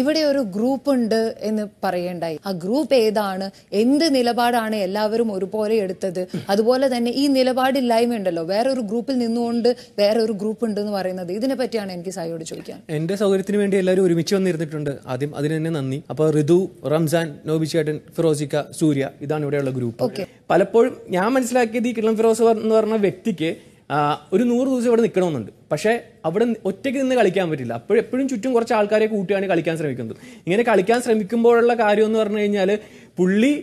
ഇവിടെ ഒരു ഗ്രൂപ്പ് ഉണ്ട് എന്ന് പറയേണ്ടായി ആ ഗ്രൂപ്പ് ഏതാണ് എന്ത് നിലപാടാണ് എല്ലാവരും ഒരുപോലെ എടുത്തത് അതുപോലെ തന്നെ ഈ നിലപാടില്ലായ്മ ഉണ്ടല്ലോ വേറൊരു ഗ്രൂപ്പിൽ നിന്നുകൊണ്ട് ഒരു ഗ്രൂപ്പ് ഉണ്ട് എന്ന് പറയുന്നത് ഇതിനെ പറ്റിയാണ് എനിക്ക് സായോട് ചോദിക്കാൻ എന്റെ സൗകര്യത്തിന് വേണ്ടി എല്ലാവരും ഒരുമിച്ച് വന്നിരുന്നിട്ടുണ്ട് ആദ്യം അതിന് തന്നെ നന്ദി അപ്പൊ ഋതു റംസാൻ നോബിചേട്ടൻ ഫിറോസിക്ക സൂര്യ ഇതാണ് ഇവിടെയുള്ള ഗ്രൂപ്പ് പലപ്പോഴും ഞാൻ മനസ്സിലാക്കിയത് ഈ കിളം ഫിറോസ് എന്ന് പറഞ്ഞ വ്യക്തിക്ക് ഒരു നൂറ് ദിവസം ഇവിടെ നിൽക്കണമെന്നുണ്ട് പക്ഷേ അവിടെ ഒറ്റയ്ക്ക് നിന്ന് കളിക്കാൻ പറ്റില്ല അപ്പോൾ എപ്പോഴും ചുറ്റും കുറച്ച് ആൾക്കാരെ കൂട്ടിയാണ് കളിക്കാൻ ശ്രമിക്കുന്നത് ഇങ്ങനെ കളിക്കാൻ ശ്രമിക്കുമ്പോഴുള്ള കാര്യം എന്ന് പറഞ്ഞു കഴിഞ്ഞാൽ പുള്ളി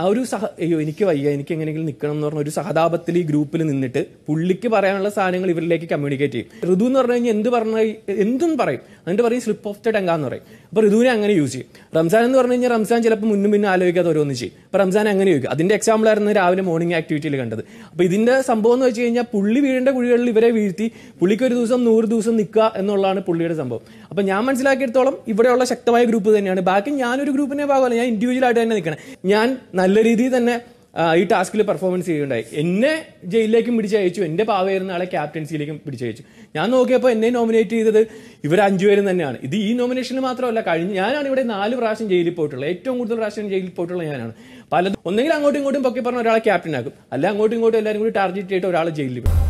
ആ ഒരു സഹ അയ്യോ എനിക്ക് വയ്യ എനിക്ക് എങ്ങനെയെങ്കിലും നിൽക്കണം എന്ന് പറഞ്ഞ ഒരു സഹതാപത്തിൽ ഈ ഗ്രൂപ്പിൽ നിന്നിട്ട് പുള്ളിക്ക് പറയാനുള്ള സാധനങ്ങൾ ഇവരിലേക്ക് കമ്മ്യൂണിക്കേറ്റ് ചെയ്യും ഋതു എന്ന് പറഞ്ഞു കഴിഞ്ഞാൽ എന്ത് പറഞ്ഞ എന്തും പറയും എന്നിട്ട് പറയും സ്ലിപ്പ് ഓഫ് ദ ടങ്ക എന്ന് പറയും അപ്പോൾ ഋതുവിനെ അങ്ങനെ യൂസ് ചെയ്യും റംസാൻ എന്ന് പറഞ്ഞു കഴിഞ്ഞാൽ റംസാൻ ചിലപ്പോൾ മുന്നും പിന്നും ആലോചിക്കാതെ ഓരോന്ന് ചെയ്യും അപ്പോൾ റംസാൻ അങ്ങനെ ചോദിക്കും അതിൻ്റെ ആയിരുന്നു രാവിലെ മോർണിംഗ് ആക്ടിവിറ്റിയിൽ കണ്ടത് അപ്പോൾ ഇതിൻ്റെ സംഭവം എന്ന് വെച്ച് കഴിഞ്ഞാൽ പുള്ളി വീടിൻ്റെ കുഴികളിൽ ഇവരെ വീഴ്ത്തി പുള്ളിക്ക് ഒരു ദിവസം നൂറ് ദിവസം നിൽക്കുക എന്നുള്ളതാണ് പുള്ളിയുടെ സംഭവം അപ്പോൾ ഞാൻ മനസ്സിലാക്കിയെടുത്തോളം ഇവിടെയുള്ള ശക്തമായ ഗ്രൂപ്പ് തന്നെയാണ് ബാക്കി ഞാനൊരു ഗ്രൂപ്പിനെ ഭാഗമല്ല ഞാൻ ഇൻഡിവിജ്വലായിട്ട് തന്നെ നിൽക്കണം ഞാൻ നല്ല രീതിയിൽ തന്നെ ഈ ടാസ്കിൽ പെർഫോമൻസ് ചെയ്യുകയുണ്ടായി എന്നെ ജയിലിലേക്കും പിടിച്ചയച്ചു എൻ്റെ പാവയായിരുന്ന ആളെ ക്യാപ്റ്റൻസിയിലേക്കും പിടിച്ചയച്ചു ഞാൻ നോക്കിയപ്പോൾ എന്നെ നോമിനേറ്റ് ചെയ്തത് ഇവർ അഞ്ചുപേരും തന്നെയാണ് ഇത് ഈ നോമിനേഷനിൽ മാത്രമല്ല കഴിഞ്ഞ് ഞാനാണ് ഇവിടെ നാല് പ്രാവശ്യം ജയിലിൽ പോയിട്ടുള്ളത് ഏറ്റവും കൂടുതൽ പ്രാവശ്യം ജയിലിൽ പോയിട്ടുള്ള ഞാനാണ് പലതും ഒന്നെങ്കിൽ അങ്ങോട്ടും ഇങ്ങോട്ടും പൊക്കി പറഞ്ഞ ഒരാളെ ക്യാപ്റ്റൻ ആക്കും അല്ല അങ്ങോട്ടും ഇങ്ങോട്ടും എല്ലാവരും കൂടി ടാർഗറ്റ് ചെയ്തിട്ട് ഒരാൾ ജയിലിൽ പോകും